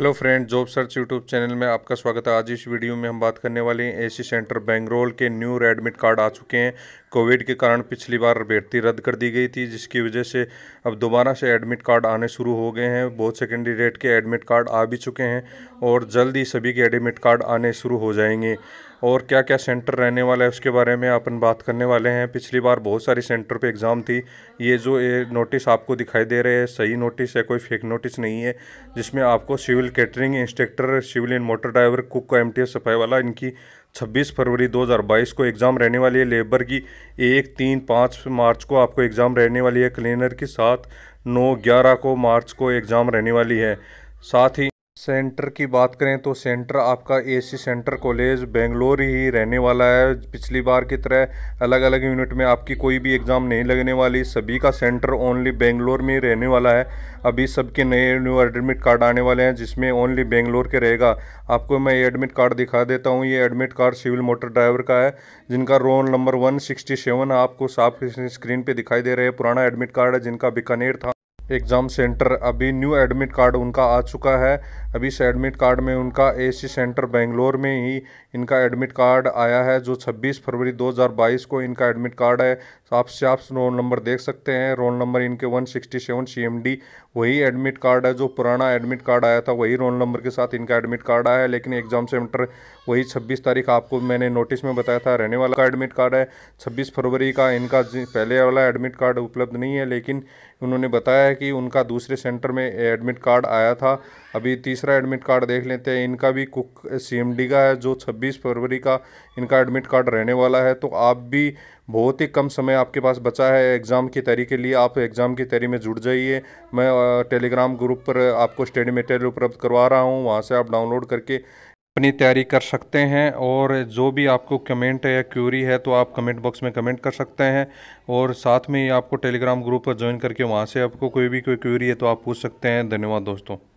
hello friend job search YouTube channel में आपका स्वागत है आज इस वीडियो में हम बात करने वाले हैं एसी सेंटर बेंगरोल के न्यू एडमिट कार्ड आ चुके हैं कोविड के कारण पिछली बार भर्ती रद्द कर दी गई थी जिसकी वजह से अब दोबारा से एडमिट कार्ड आने शुरू हो गए हैं बहुत से कैंडिडेट के एडमिट कार्ड आ भी चुके हैं और जल्द ही सभी के एडमिट कार्ड आने शुरू हो जाएंगे और क्या क्या सेंटर रहने वाला है उसके बारे में अपन बात करने वाले हैं पिछली बार बहुत सारी सेंटर पे एग्ज़ाम थी ये जो ये नोटिस आपको दिखाई दे रहे हैं सही नोटिस है कोई फेक नोटिस नहीं है जिसमें आपको civil catering instructor civil and motor driver cook का एम टी सफाई वाला इनकी 26 फरवरी 2022 को एग्ज़ाम रहने वाली है लेबर की एक तीन पाँच मार्च को आपको एग्ज़ाम रहने वाली है क्लीनर की सात नौ ग्यारह को मार्च को एग्ज़ाम रहने वाली है साथ ही सेंटर की बात करें तो सेंटर आपका एसी सेंटर कॉलेज बेंगलोर ही रहने वाला है पिछली बार की तरह अलग अलग यूनिट में आपकी कोई भी एग्ज़ाम नहीं लगने वाली सभी का सेंटर ओनली बेंगलोर में ही रहने वाला है अभी सबके नए न्यू एडमिट कार्ड आने वाले हैं जिसमें ओनली बेंगलोर के रहेगा आपको मैं ये एडमिट कार्ड दिखा देता हूँ ये admit card civil motor driver का है जिनका roll number one sixty seven आपको साफ स्क्रीन पर दिखाई दे रहे हैं पुराना एडमिट कार्ड है जिनका बीकानेर था एग्ज़ाम सेंटर अभी न्यू एडमिट कार्ड उनका आ चुका है अभी इस एडमिट कार्ड में उनका एसी सेंटर बेंगलोर में ही इनका एडमिट कार्ड आया है जो 26 फरवरी 2022 को इनका एडमिट कार्ड है आपसे आप रोल नंबर देख सकते हैं रोल नंबर इनके 167 सीएमडी वही एडमिट कार्ड है जो पुराना एडमिट कार्ड आया था वही रोल नंबर के साथ इनका एडमिट कार्ड आया है लेकिन एग्ज़ाम सेंटर वही छब्बीस तारीख आपको मैंने नोटिस में बताया था रहने वाला एडमिट कार्ड है छब्बीस फरवरी का इनका पहले वाला एडमिट कार्ड उपलब्ध नहीं है लेकिन उन्होंने बताया है कि उनका दूसरे सेंटर में एडमिट कार्ड आया था अभी तीसरा एडमिट कार्ड देख लेते हैं इनका भी कुक सी का है जो 26 फरवरी का इनका एडमिट कार्ड रहने वाला है तो आप भी बहुत ही कम समय आपके पास बचा है एग्ज़ाम की तैयारी के लिए आप एग्ज़ाम की तैयारी में जुट जाइए मैं टेलीग्राम ग्रुप पर आपको स्टडी मटेरियल उपलब्ध करवा रहा हूँ वहाँ से आप डाउनलोड करके अपनी तैयारी कर सकते हैं और जो भी आपको कमेंट है या क्यूरी है तो आप कमेंट बॉक्स में कमेंट कर सकते हैं और साथ में ही आपको टेलीग्राम ग्रुप पर ज्वाइन करके वहाँ से आपको कोई भी कोई क्यूरी है तो आप पूछ सकते हैं धन्यवाद दोस्तों